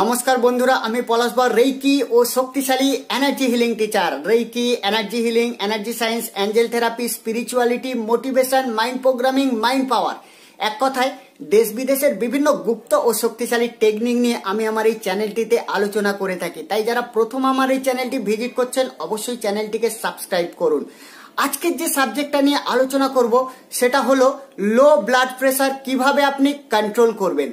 নমস্কার বন্ধুরা আমি পলাশবর রেইকি ও শক্তিশালী energy healing teacher reiki energy healing energy science angel therapy spirituality motivation mind programming mind power এক কথায় দেশ বিদেশের বিভিন্ন গুপ্ত ও শক্তিশালী টেকনিক নিয়ে আমি আমার এই চ্যানেলটিতে আলোচনা করে থাকি তাই যারা প্রথম আমার এই চ্যানেলটি ভিজিট করছেন অবশ্যই চ্যানেলটিকে সাবস্ক্রাইব করুন আজকের যে সাবজেক্টটা নিয়ে আলোচনা করব সেটা হলো লো ব্লাড প্রেশার কিভাবে আপনি কন্ট্রোল করবেন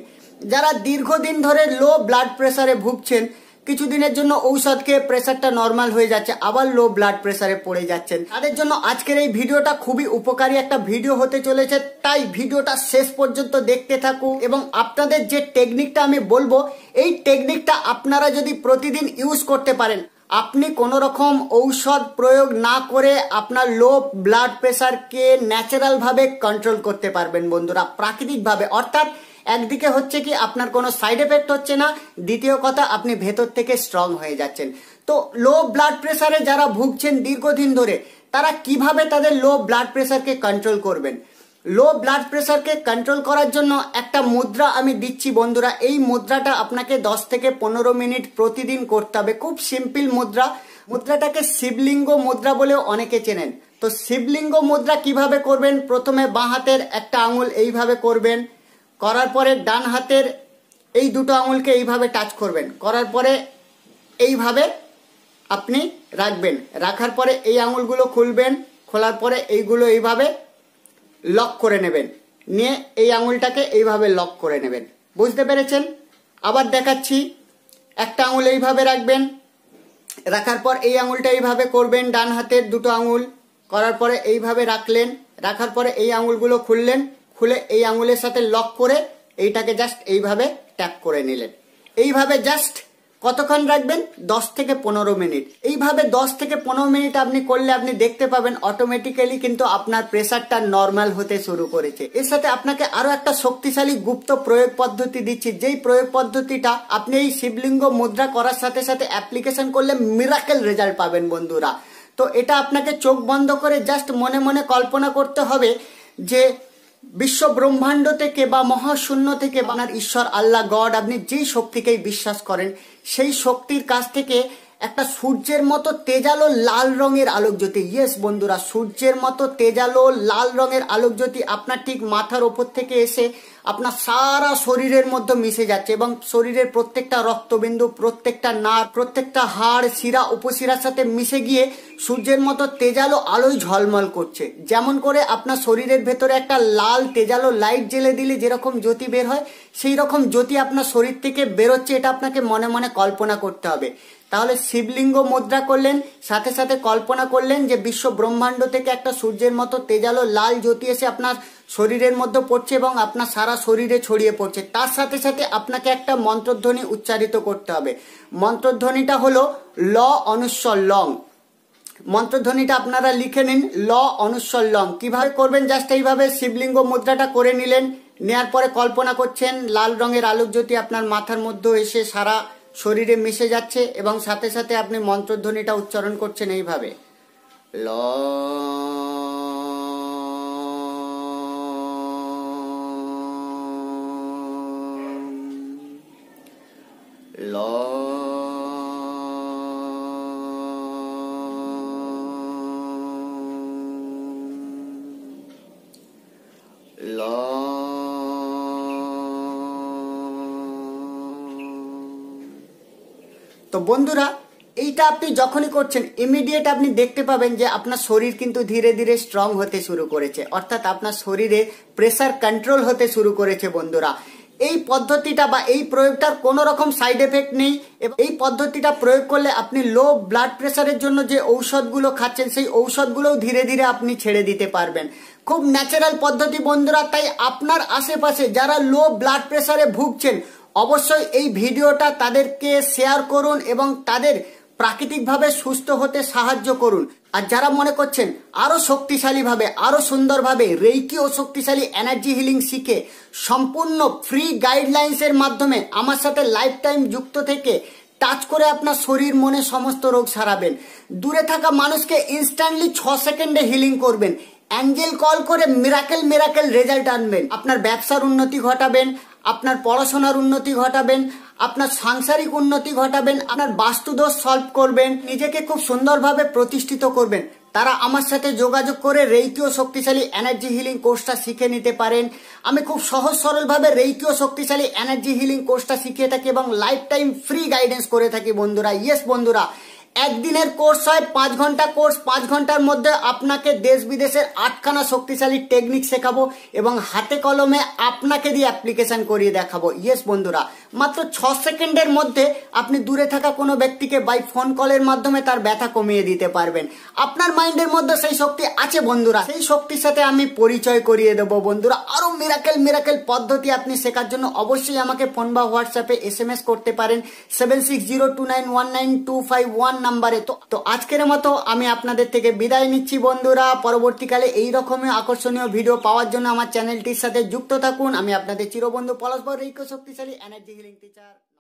যারা দীর্ঘদিন ধরে লো ব্লাড প্রেশারে ভুগছেন কিছুদিনের জন্য ঔষধ খেয়ে প্রেশারটা নর্মাল হয়ে যাচ্ছে আবার লো ব্লাড প্রেশারে পড়ে যাচ্ছেন তাদের জন্য আজকের এই ভিডিওটা খুবই উপকারী একটা ভিডিও হতে চলেছে তাই ভিডিওটা শেষ পর্যন্ত দেখতে থাকুন এবং আপনাদের যে টেকনিকটা আমি বলবো এই টেকনিকটা আপনারা যদি প্রতিদিন ইউজ করতে পারেন আপনি কোনো রকম ঔষধ প্রয়োগ না করে আপনার লো ব্লাড প্রেশারকে ন্যাচারালভাবে কন্ট্রোল করতে পারবেন বন্ধুরা প্রাকৃতিকভাবে অর্থাৎ একদিকে হচ্ছে কি আপনার কোনো সাইড এফেক্ট হচ্ছে না দ্বিতীয় কথা আপনি ভেতর থেকে স্ট্রং হয়ে যাচ্ছেন তো লো ব্লাড প্রেশারে যারা ভুগছেন দীর্ঘদিন ধরে তারা কিভাবে তাদের লো ব্লাড প্রেশারকে কন্ট্রোল করবেন লো ব্লাড প্রেশারকে কন্ট্রোল করার জন্য একটা মুদ্রা আমি দিচ্ছি বন্ধুরা এই মুদ্রাটা আপনাকে দশ থেকে পনেরো মিনিট প্রতিদিন করতে হবে খুব সিম্পল মুদ্রা মুদ্রাটাকে শিবলিঙ্গ মুদ্রা বলেও অনেকে চেনেন তো শিবলিঙ্গ মুদ্রা কিভাবে করবেন প্রথমে বাঁ হাতের একটা আঙুল এইভাবে করবেন করার পরে ডান হাতের এই দুটো আঙুলকে এইভাবে টাচ করবেন করার পরে এইভাবে আপনি রাখবেন রাখার পরে এই আঙুলগুলো খুলবেন খোলার পরে এইগুলো এইভাবে লক করে নেবেন নিয়ে এই আঙুলটাকে এইভাবে লক করে নেবেন বুঝতে পেরেছেন আবার দেখাচ্ছি একটা আঙুল এইভাবে রাখবেন রাখার পর এই আঙুলটা এইভাবে করবেন ডান হাতের দুটো আঙুল করার পরে এইভাবে রাখলেন রাখার পরে এই আঙুলগুলো খুললেন খুলে এই আঙুলের সাথে লক করে এইটাকে জাস্ট এইভাবে ট্যাপ করে নিলেন এইভাবে জাস্ট কতক্ষণ রাখবেন দশ থেকে পনেরো মিনিট এইভাবে দশ থেকে পনেরো মিনিট আপনি করলে আপনি দেখতে পাবেন অটোমেটিক্যালি কিন্তু আপনার প্রেসারটা নর্মাল হতে শুরু করেছে এর সাথে আপনাকে আরো একটা শক্তিশালী গুপ্ত প্রয়োগ পদ্ধতি দিচ্ছি যেই প্রয়োগ পদ্ধতিটা আপনি এই শিবলিঙ্গ মুদ্রা করার সাথে সাথে অ্যাপ্লিকেশন করলে মিরাকেল রেজাল্ট পাবেন বন্ধুরা তো এটা আপনাকে চোখ বন্ধ করে জাস্ট মনে মনে কল্পনা করতে হবে যে বিশ্ব ব্রহ্মাণ্ড থেকে বা মহাশূন্য থেকে বানার ঈশ্বর আল্লাহ গড আপনি যেই শক্তিকেই বিশ্বাস করেন সেই শক্তির কাছ থেকে একটা সূর্যের মতো তেজালো লাল রঙের আলোক জ্যোতি ইয়েস বন্ধুরা সূর্যের মতো তেজালো লাল রঙের আলোক জ্যোতি আপনার ঠিক মাথার ওপর থেকে এসে আপনার সারা শরীরের মধ্যে মিশে যাচ্ছে এবং শরীরের প্রত্যেকটা রক্তবিন্দু প্রত্যেকটা নার প্রত্যেকটা হাড় শিরা উপশিরার সাথে মিশে গিয়ে সূর্যের মতো তেজালো আলোয় ঝলমল করছে যেমন করে আপনার শরীরের ভেতরে একটা লাল তেজালো লাইট জেলে দিলে যেরকম জ্যোতি বের হয় সেই রকম জ্যোতি আপনার শরীর থেকে বেরোচ্ছে এটা আপনাকে মনে মনে কল্পনা করতে হবে তাহলে শিবলিঙ্গ মুদ্রা করলেন সাথে সাথে কল্পনা করলেন যে বিশ্ব ব্রহ্মাণ্ড থেকে একটা সূর্যের মতো তেজালো লাল জ্যোতি এসে আপনার শরীরের মধ্যে পড়ছে এবং আপনার সারা শরীরে ছড়িয়ে পড়ছে তার সাথে সাথে আপনাকে একটা মন্ত্রধ্বনি উচ্চারিত করতে হবে মন্ত্রধ্বনিটা হলো ল অনুস্বর লং মন্ত্রধ্বনিটা আপনারা লিখে নিন ল অনুস্বর লং কীভাবে করবেন জাস্ট এইভাবে শিবলিঙ্গ মুদ্রাটা করে নিলেন নেয়ার পরে কল্পনা করছেন লাল রঙের আলোক জ্যোতি আপনার মাথার মধ্যে এসে সারা শরীরে মিশে যাচ্ছে এবং সাথে সাথে আপনি মন্ত্রধ্বনিটা উচ্চারণ করছেন এইভাবে ল ল তো বন্ধুরা এইটা আপনি যখনই করছেন ইমিডিয়েট আপনি দেখতে পাবেন যে আপনার শরীর কিন্তু ধীরে ধীরে স্ট্রং হতে শুরু করেছে অর্থাৎ আপনার শরীরে প্রেসার কন্ট্রোল হতে শুরু করেছে বন্ধুরা এই পদ্ধতিটা বা এই প্রয়োগটার কোনো রকম সাইড এফেক্ট নেই এবং এই পদ্ধতিটা প্রয়োগ করলে আপনি লো ব্লাড প্রেশারের জন্য যে ঔষধগুলো খাচ্ছেন সেই ঔষধগুলোও ধীরে ধীরে আপনি ছেড়ে দিতে পারবেন খুব ন্যাচারাল পদ্ধতি বন্ধুরা তাই আপনার আশেপাশে যারা লো ব্লাড প্রেশারে ভুগছেন অবশ্যই এই ভিডিওটা তাদেরকে শেয়ার করুন এবং তাদের প্রাকৃতিকভাবে সুস্থ হতে সাহায্য করুন আর যারা মনে করছেন আরও শক্তিশালীভাবে আরও সুন্দরভাবে রেইকি ও শক্তিশালী এনার্জি হিলিং শিখে সম্পূর্ণ ফ্রি গাইডলাইন্সের মাধ্যমে আমার সাথে লাইফ টাইম যুক্ত থেকে টাচ করে আপনার শরীর মনে সমস্ত রোগ সারাবেন দূরে থাকা মানুষকে ইনস্ট্যান্টলি ছ সেকেন্ডে হিলিং করবেন অ্যাঞ্জেল কল করে মিরাকেল মিরাকেল রেজাল্ট আনবেন আপনার ব্যবসার উন্নতি ঘটাবেন আপনার পড়াশোনার উন্নতি ঘটাবেন আপনার সাংসারিক উন্নতি ঘটাবেন আপনার বাস্তুদোষ সলভ করবেন নিজেকে খুব সুন্দরভাবে প্রতিষ্ঠিত করবেন তারা আমার সাথে যোগাযোগ করে রেইকিও শক্তিশালী এনার্জি হিলিং কোর্সটা শিখে নিতে পারেন আমি খুব সহজ সরলভাবে রেইকিও শক্তিশালী এনার্জি হিলিং কোর্সটা শিখিয়ে থাকি এবং লাইফ টাইম ফ্রি গাইডেন্স করে থাকি বন্ধুরা ইয়েস বন্ধুরা একদিনের কোর্স হয় পাঁচ ঘন্টা কোর্স পাঁচ ঘন্টার মধ্যে আপনাকে দেশ বিদেশের আটখানা শক্তিশালী টেকনিক শেখাবো এবং হাতে কলমে আপনাকে দিয়ে অ্যাপ্লিকেশন করিয়ে দেখাবো ইয়েস বন্ধুরা মাত্র ছ সেকেন্ডের মধ্যে আপনি দূরে থাকা কোনো ব্যক্তিকে বাই ফোন কলের মাধ্যমে তার ব্যথা কমিয়ে দিতে পারবেন আপনার মাইন্ডের মধ্যে সেই শক্তি আছে বন্ধুরা সেই শক্তির সাথে আমি পরিচয় করিয়ে দেবো বন্ধুরা আর মিরাকেল মিরাকেল পদ্ধতি আপনি শেখার জন্য অবশ্যই আমাকে ফোন বা হোয়াটসঅ্যাপে এস এম এস করতে পারেন seven six zero two nine one nine two five one নাম্বারে তো তো আজকের মতো আমি আপনাদের থেকে বিদায় নিচ্ছি বন্ধুরা পরবর্তীকালে এই রকমের আকর্ষণীয় ভিডিও পাওয়ার জন্য আমার চ্যানেলটির সাথে যুক্ত থাকুন আমি আপনাদের চিরবন্ধু পলাশবর ঐক্য শক্তিশালী এনার্জি হিলিং টিচার